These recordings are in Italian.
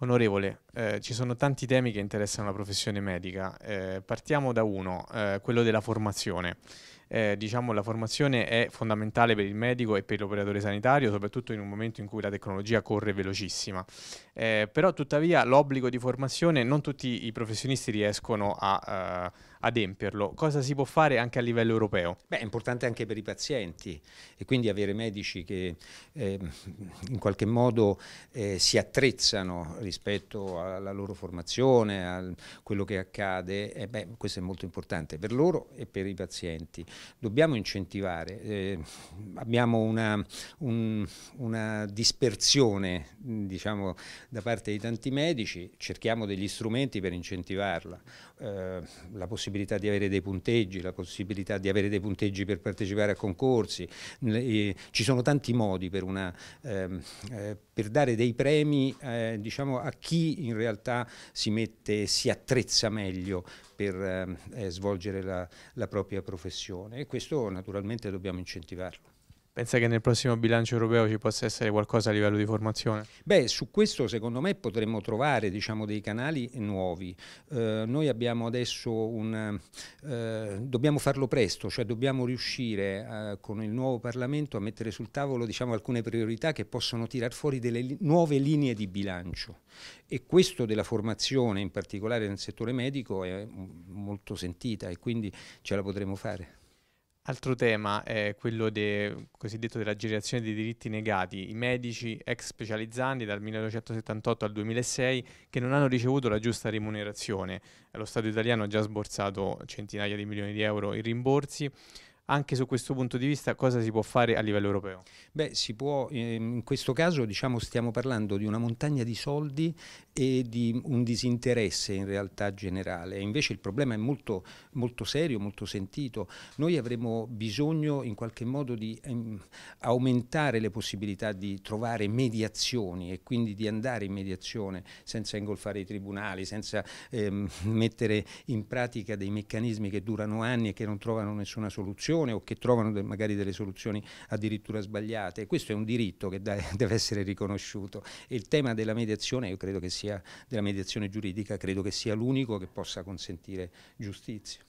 Onorevole, eh, ci sono tanti temi che interessano la professione medica. Eh, partiamo da uno, eh, quello della formazione eh, diciamo, la formazione è fondamentale per il medico e per l'operatore sanitario, soprattutto in un momento in cui la tecnologia corre velocissima. Eh, però tuttavia l'obbligo di formazione non tutti i professionisti riescono a... Eh, adempierlo. Cosa si può fare anche a livello europeo? Beh, è importante anche per i pazienti e quindi avere medici che eh, in qualche modo eh, si attrezzano rispetto alla loro formazione, a quello che accade, eh, beh, questo è molto importante per loro e per i pazienti dobbiamo incentivare. Eh, abbiamo una, un, una dispersione diciamo, da parte di tanti medici, cerchiamo degli strumenti per incentivarla, eh, la possibilità di avere dei punteggi, la possibilità di avere dei punteggi per partecipare a concorsi, eh, ci sono tanti modi per, una, ehm, eh, per dare dei premi eh, diciamo, a chi in realtà si mette, si attrezza meglio per ehm, eh, svolgere la, la propria professione e questo naturalmente dobbiamo incentivarlo. Pensa che nel prossimo bilancio europeo ci possa essere qualcosa a livello di formazione? Beh, su questo secondo me potremmo trovare diciamo, dei canali nuovi. Eh, noi abbiamo adesso un... Eh, dobbiamo farlo presto, cioè dobbiamo riuscire eh, con il nuovo Parlamento a mettere sul tavolo diciamo, alcune priorità che possono tirar fuori delle li nuove linee di bilancio e questo della formazione, in particolare nel settore medico, è mm, molto sentita e quindi ce la potremo fare. Altro tema è quello de, cosiddetto della generazione dei diritti negati, i medici ex specializzanti dal 1978 al 2006 che non hanno ricevuto la giusta remunerazione. Lo Stato italiano ha già sborsato centinaia di milioni di euro in rimborsi, anche su questo punto di vista cosa si può fare a livello europeo? Beh, si può, ehm, in questo caso diciamo, stiamo parlando di una montagna di soldi e di un disinteresse in realtà generale, invece il problema è molto, molto serio, molto sentito. Noi avremo bisogno in qualche modo di ehm, aumentare le possibilità di trovare mediazioni e quindi di andare in mediazione senza ingolfare i tribunali, senza ehm, mettere in pratica dei meccanismi che durano anni e che non trovano nessuna soluzione ragione o che trovano de magari delle soluzioni addirittura sbagliate. Questo è un diritto che deve essere riconosciuto e il tema della mediazione, io credo che sia della mediazione giuridica, credo che sia l'unico che possa consentire giustizia.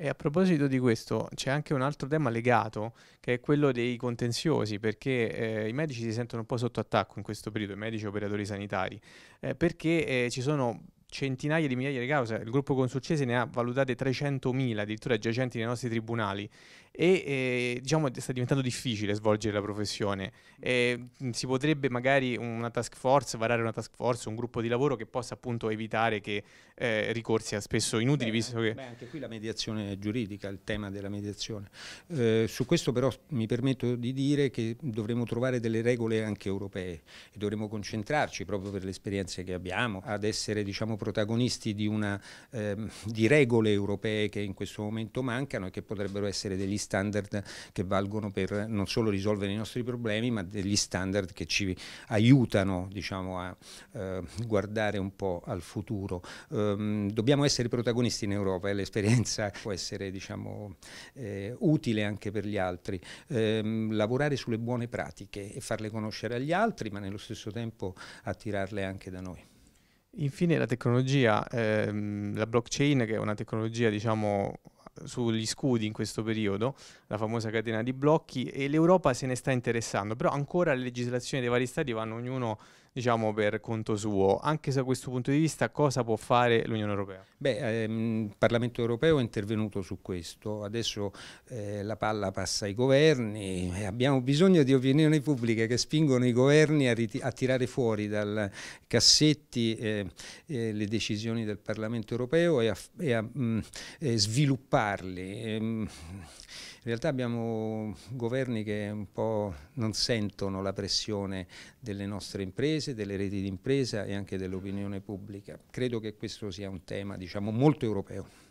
E a proposito di questo, c'è anche un altro tema legato, che è quello dei contenziosi, perché eh, i medici si sentono un po' sotto attacco in questo periodo, i medici e operatori sanitari, eh, perché eh, ci sono centinaia di migliaia di cause, il gruppo Consulcese ne ha valutate 300.000, addirittura giacenti nei nostri tribunali e eh, diciamo sta diventando difficile svolgere la professione. E, si potrebbe magari una task force, varare una task force, un gruppo di lavoro che possa appunto evitare che eh, ricorsi a spesso inutili, beh, visto che... Beh, anche qui la mediazione giuridica, il tema della mediazione. Eh, su questo però mi permetto di dire che dovremo trovare delle regole anche europee e dovremo concentrarci proprio per le esperienze che abbiamo ad essere diciamo protagonisti di, una, eh, di regole europee che in questo momento mancano e che potrebbero essere degli standard che valgono per non solo risolvere i nostri problemi, ma degli standard che ci aiutano diciamo, a eh, guardare un po' al futuro. Um, dobbiamo essere protagonisti in Europa e eh, l'esperienza può essere diciamo, eh, utile anche per gli altri. Um, lavorare sulle buone pratiche e farle conoscere agli altri, ma nello stesso tempo attirarle anche da noi. Infine la tecnologia, ehm, la blockchain che è una tecnologia diciamo sugli scudi in questo periodo, la famosa catena di blocchi e l'Europa se ne sta interessando, però ancora le legislazioni dei vari stati vanno ognuno diciamo, per conto suo. Anche se da questo punto di vista cosa può fare l'Unione Europea? Beh, ehm, il Parlamento Europeo è intervenuto su questo, adesso eh, la palla passa ai governi, abbiamo bisogno di opinioni pubbliche che spingono i governi a, a tirare fuori dal cassetti eh, eh, le decisioni del Parlamento Europeo e a, e a mh, mm, eh, svilupparle. Ehm, in realtà abbiamo governi che un po' non sentono la pressione delle nostre imprese, imprese, delle reti d'impresa e anche dell'opinione pubblica. Credo che questo sia un tema diciamo, molto europeo.